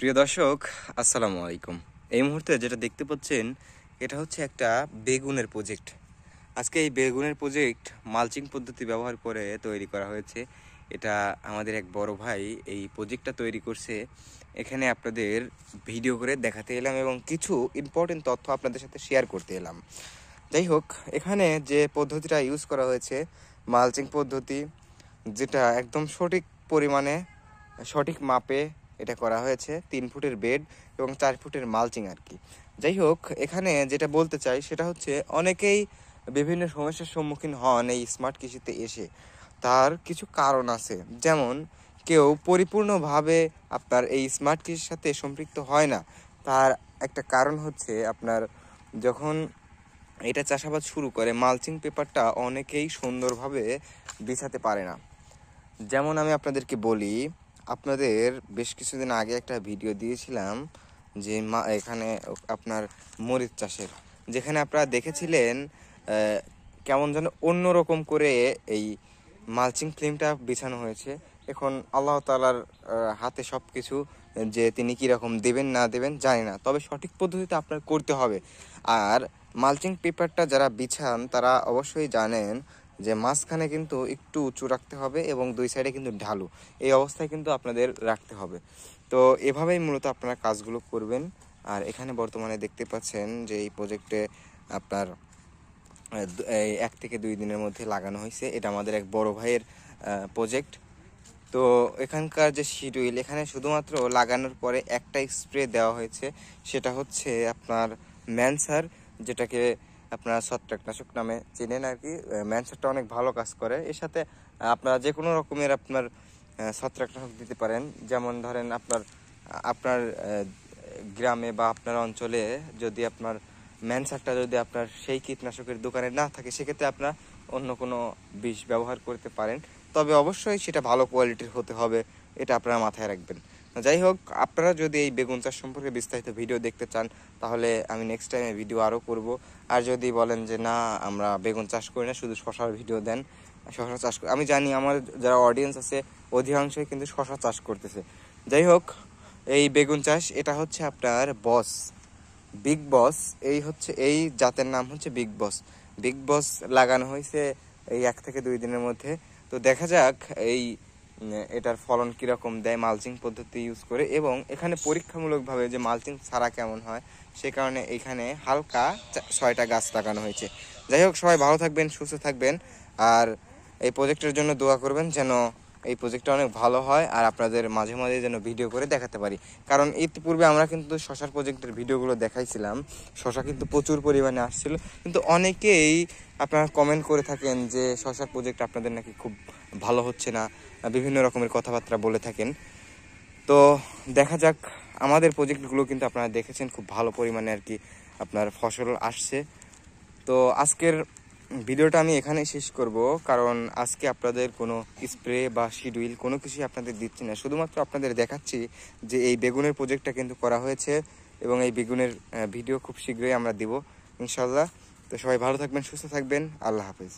প্রিয় দর্শক আসসালামু আলাইকুম এই মুহূর্তে যেটা দেখতে পাচ্ছেন এটা হচ্ছে একটা বেগুনের প্রজেক্ট আজকে এই বেগুনের প্রজেক্ট মালচিং পদ্ধতি ব্যবহার করে তৈরি করা হয়েছে এটা আমাদের এক বড় ভাই এই প্রজেক্টটা তৈরি করছে এখানে আপনাদের ভিডিও করে দেখাতে এলাম এবং কিছু ইম্পর্টেন্ট তথ্য আপনাদের সাথে শেয়ার করতে এলাম যাই হোক এখানে যে পদ্ধতিটা ইউজ করা হয়েছে মালচিং পদ্ধতি যেটা একদম সঠিক পরিমাণে সঠিক মাপে এটা করা হয়েছে তিন ফুটের বেড এবং চার ফুটের মালচিং আর কি যাই হোক এখানে যেটা বলতে চাই সেটা হচ্ছে অনেকেই বিভিন্ন সমস্যার সম্মুখীন হন এই স্মার্ট কৃষিতে এসে তার কিছু কারণ আছে যেমন কেউ পরিপূর্ণভাবে আপনার এই স্মার্ট কৃষির সাথে সম্পৃক্ত হয় না তার একটা কারণ হচ্ছে আপনার যখন এটা চাষাবাদ শুরু করে মালচিং পেপারটা অনেকেই সুন্দরভাবে বিছাতে পারে না যেমন আমি আপনাদেরকে বলি আপনাদের বেশ কিছুদিন আগে একটা ভিডিও দিয়েছিলাম যে মা এখানে আপনার মরিচ চাষের যেখানে আপনারা দেখেছিলেন কেমন যেন অন্যরকম করে এই মালচিং ফিল্মটা বিছানো হয়েছে এখন আল্লাহ তালার হাতে সব কিছু যে তিনি কীরকম দেবেন না দেবেন জানি না তবে সঠিক পদ্ধতিতে আপনার করতে হবে আর মালচিং পেপারটা যারা বিছান তারা অবশ্যই জানেন যে মাঝখানে কিন্তু একটু উঁচু রাখতে হবে এবং দুই সাইডে কিন্তু ঢালু এই অবস্থায় কিন্তু আপনাদের রাখতে হবে তো এভাবেই মূলত আপনারা কাজগুলো করবেন আর এখানে বর্তমানে দেখতে পাচ্ছেন যে এই প্রজেক্টে আপনার এক থেকে দুই দিনের মধ্যে লাগানো হয়েছে এটা আমাদের এক বড় ভাইয়ের প্রজেক্ট তো এখানকার যে শিডিউল এখানে শুধুমাত্র লাগানোর পরে একটা স্প্রে দেওয়া হয়েছে সেটা হচ্ছে আপনার ম্যানসার যেটাকে আপনারা ছত্রাকনাশক নামে চেনেন আর কি ম্যানসারটা অনেক ভালো কাজ করে এর সাথে আপনারা যে কোনো রকমের আপনার ছত্রাকনাশক দিতে পারেন যেমন ধরেন আপনার আপনার গ্রামে বা আপনার অঞ্চলে যদি আপনার ম্যানসারটা যদি আপনার সেই কীটনাশকের দোকানে না থাকে সেক্ষেত্রে আপনার অন্য কোনো বিষ ব্যবহার করতে পারেন তবে অবশ্যই সেটা ভালো কোয়ালিটির হতে হবে এটা আপনারা মাথায় রাখবেন যাই হোক আপনারা যদি এই বেগুন চাষ সম্পর্কে বিস্তারিত ভিডিও দেখতে চান তাহলে আমি নেক্সট টাইমে ভিডিও আরও করব আর যদি বলেন যে না আমরা বেগুন চাষ করি না শুধু শশার ভিডিও দেন শশা চাষ আমি জানি আমার যারা অডিয়েন্স আছে অধিকাংশই কিন্তু শশা চাষ করতেছে যাই হোক এই বেগুন চাষ এটা হচ্ছে আপনার বস বিগ বস এই হচ্ছে এই জাতের নাম হচ্ছে বিগ বস বিগ বস লাগানো হয়েছে এই এক থেকে দুই দিনের মধ্যে তো দেখা যাক এই এটার ফলন কীরকম দেয় মালচিং পদ্ধতি ইউজ করে এবং এখানে পরীক্ষামূলকভাবে যে মালচিং ছাড়া কেমন হয় সে কারণে এখানে হালকা ছয়টা গাছ লাগানো হয়েছে যাই হোক সবাই ভালো থাকবেন সুস্থ থাকবেন আর এই প্রজেক্টের জন্য দোয়া করবেন যেন এই প্রজেক্টটা অনেক ভালো হয় আর আপনাদের মাঝে মাঝে যেন ভিডিও করে দেখাতে পারি কারণ ইতিপূর্বে আমরা কিন্তু শশার প্রজেক্টের ভিডিওগুলো দেখাইছিলাম শশা কিন্তু প্রচুর পরিমাণে আসছিল কিন্তু অনেকেই আপনারা কমেন্ট করে থাকেন যে শশার প্রজেক্ট আপনাদের নাকি খুব ভালো হচ্ছে না বিভিন্ন রকমের কথাবার্তা বলে থাকেন তো দেখা যাক আমাদের প্রজেক্টগুলো কিন্তু আপনারা দেখেছেন খুব ভালো পরিমাণে আর কি আপনার ফসল আসছে তো আজকের ভিডিওটা আমি এখানে শেষ করব কারণ আজকে আপনাদের কোনো স্প্রে বা শিডিউল কোনো কিছুই আপনাদের দিচ্ছি না শুধুমাত্র আপনাদের দেখাচ্ছি যে এই বেগুনের প্রজেক্টটা কিন্তু করা হয়েছে এবং এই বেগুনের ভিডিও খুব শীঘ্রই আমরা দিব ইনশাল্লাহ তো সবাই ভালো থাকবেন সুস্থ থাকবেন আল্লাহ হাফিজ